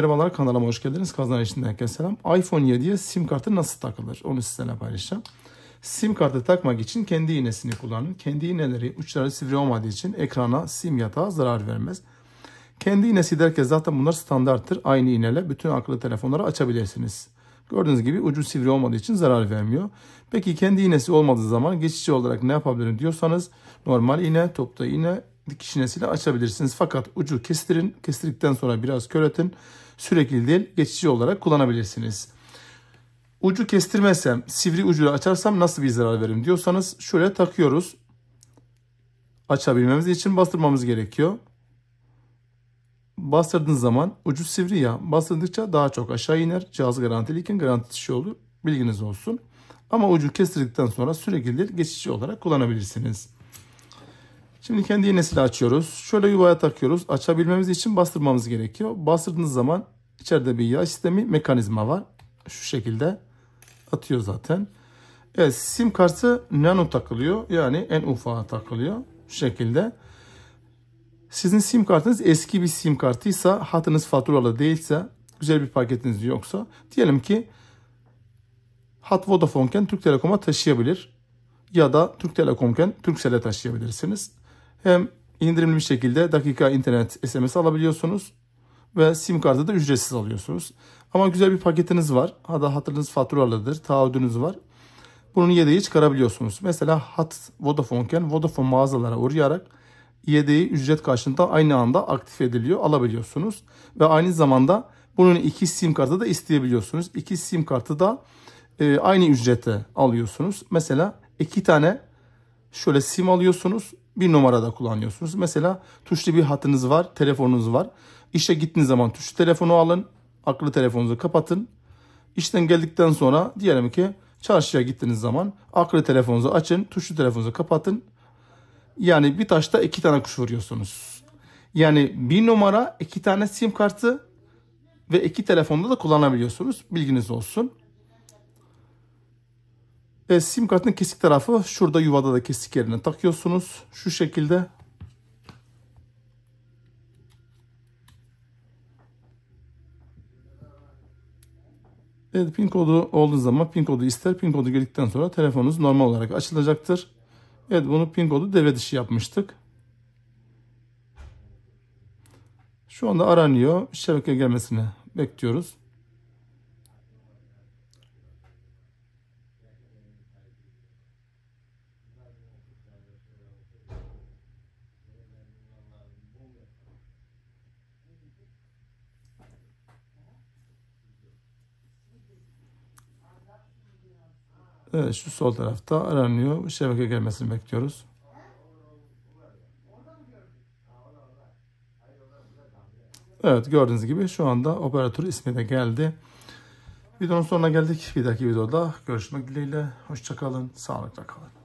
Merhabalar kanalıma hoş geldiniz. Kazanan Eşinden herkese selam. iPhone 7'ye sim kartı nasıl takılır? Onu sizlerle paylaşacağım. Sim kartı takmak için kendi iğnesini kullanın. Kendi iğneleri uçları sivri olmadığı için ekrana sim yatağı zarar vermez. Kendi iğnesi derken zaten bunlar standarttır. Aynı iğneyle bütün akıllı telefonları açabilirsiniz. Gördüğünüz gibi ucu sivri olmadığı için zarar vermiyor. Peki kendi iğnesi olmadığı zaman geçici olarak ne yapabilirim diyorsanız normal iğne, topta iğne, dikiş iğnesiyle açabilirsiniz. Fakat ucu kestirin. Kestirikten sonra biraz köretin sürekli değil geçici olarak kullanabilirsiniz. Ucu kestirmezsem, sivri ucuyla açarsam nasıl bir zarar veririm diyorsanız şöyle takıyoruz. Açabilmemiz için bastırmamız gerekiyor. Bastırdığınız zaman ucu sivri ya bastırdıkça daha çok aşağı iner. Cihaz garantiliyken garanti dışı olur. Bilginiz olsun. Ama ucu kestirdikten sonra sürekli geçici olarak kullanabilirsiniz. Şimdi kendi iğnesini açıyoruz. Şöyle yuvaya takıyoruz. Açabilmemiz için bastırmamız gerekiyor. Bastırdığınız zaman içeride bir yağ sistemi mekanizma var. Şu şekilde atıyor zaten. Evet sim kartı nano takılıyor. Yani en ufağa takılıyor. Şu şekilde. Sizin sim kartınız eski bir sim kartıysa hatınız faturalı değilse güzel bir paketiniz yoksa diyelim ki hat Vodafone'ken Türk Telekom'a taşıyabilir ya da Türk Telekom'ken Turkcell'e taşıyabilirsiniz. Hem indirimli bir şekilde dakika internet SMS alabiliyorsunuz ve sim kartı da ücretsiz alıyorsunuz. Ama güzel bir paketiniz var. Hatta hatırınız faturalıdır, taahhüdünüz var. Bunun yedeği çıkarabiliyorsunuz. Mesela hat Vodafone'ken Vodafone mağazalara uğrayarak yedeği ücret karşılığında aynı anda aktif ediliyor, alabiliyorsunuz. Ve aynı zamanda bunun iki sim kartı da isteyebiliyorsunuz. İki sim kartı da e, aynı ücrete alıyorsunuz. Mesela iki tane şöyle sim alıyorsunuz bir numarada kullanıyorsunuz. Mesela tuşlu bir hattınız var, telefonunuz var. İşe gittiğiniz zaman tuşlu telefonu alın, akıllı telefonunuzu kapatın. İşten geldikten sonra diyelim ki çarşıya gittiğiniz zaman akıllı telefonunuzu açın, tuşlu telefonunuzu kapatın. Yani bir taşta iki tane kuş vuruyorsunuz. Yani bir numara iki tane sim kartı ve iki telefonda da kullanabiliyorsunuz. Bilginiz olsun. E, sim kartın kesik tarafı şurada yuvada da kesik yerine takıyorsunuz. Şu şekilde. Evet pin kodu olduğu zaman pin kodu ister. Pin kodu geldikten sonra telefonunuz normal olarak açılacaktır. Evet bunu pin kodu devre dışı yapmıştık. Şu anda aranıyor. Şebekeye gelmesini bekliyoruz. Evet şu sol tarafta aranıyor. Şebeke gelmesini bekliyoruz. Evet gördüğünüz gibi şu anda operatör ismi de geldi. Videonun sonuna geldik. Bir dahaki videoda görüşmek dileğiyle. Hoşçakalın. Sağlıkla kalın.